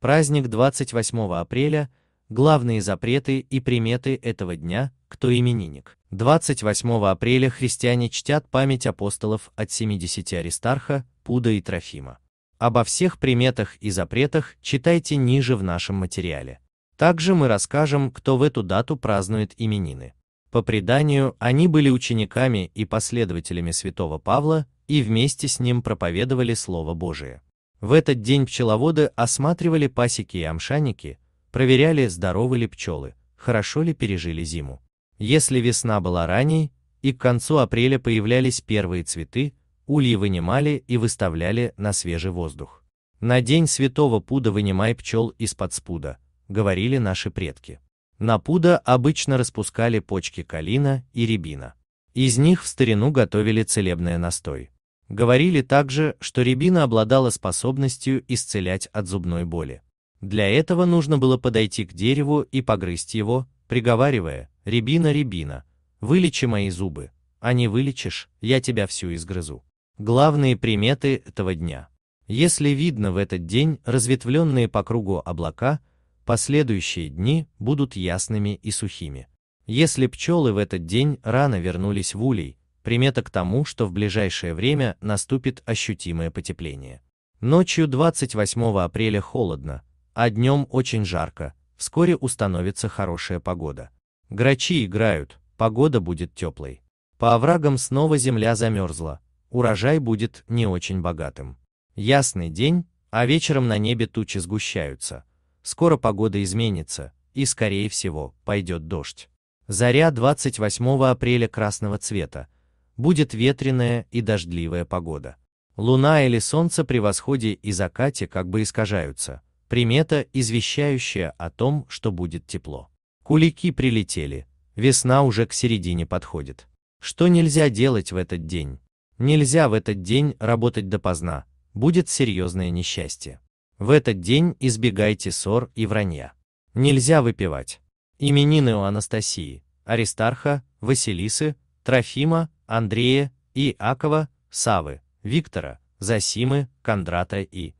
Праздник 28 апреля – главные запреты и приметы этого дня, кто именинник. 28 апреля христиане чтят память апостолов от 70 Аристарха, Пуда и Трофима. Обо всех приметах и запретах читайте ниже в нашем материале. Также мы расскажем, кто в эту дату празднует именины. По преданию, они были учениками и последователями святого Павла и вместе с ним проповедовали Слово Божие. В этот день пчеловоды осматривали пасеки и амшаники, проверяли, здоровы ли пчелы, хорошо ли пережили зиму. Если весна была ранней, и к концу апреля появлялись первые цветы, ульи вынимали и выставляли на свежий воздух. На день святого пуда вынимай пчел из-под спуда, говорили наши предки. На пуда обычно распускали почки калина и рябина. Из них в старину готовили целебные настой. Говорили также, что рябина обладала способностью исцелять от зубной боли. Для этого нужно было подойти к дереву и погрызть его, приговаривая «Рябина, рябина, вылечи мои зубы, а не вылечишь, я тебя всю изгрызу». Главные приметы этого дня. Если видно в этот день разветвленные по кругу облака, последующие дни будут ясными и сухими. Если пчелы в этот день рано вернулись в улей, примета к тому, что в ближайшее время наступит ощутимое потепление. Ночью 28 апреля холодно, а днем очень жарко, вскоре установится хорошая погода. Грачи играют, погода будет теплой. По оврагам снова земля замерзла, урожай будет не очень богатым. Ясный день, а вечером на небе тучи сгущаются. Скоро погода изменится, и скорее всего пойдет дождь. Заря 28 апреля красного цвета, будет ветреная и дождливая погода. Луна или Солнце при восходе и закате как бы искажаются, примета, извещающая о том, что будет тепло. Кулики прилетели, весна уже к середине подходит. Что нельзя делать в этот день? Нельзя в этот день работать допоздна, будет серьезное несчастье. В этот день избегайте ссор и вранья. Нельзя выпивать. Именины у Анастасии, Аристарха, Василисы, Трофима, Андрея, Иакова, Савы, Виктора, Засимы, Кондрата и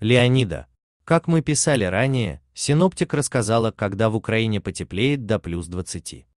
Леонида. Как мы писали ранее, синоптик рассказала, когда в Украине потеплеет до плюс 20.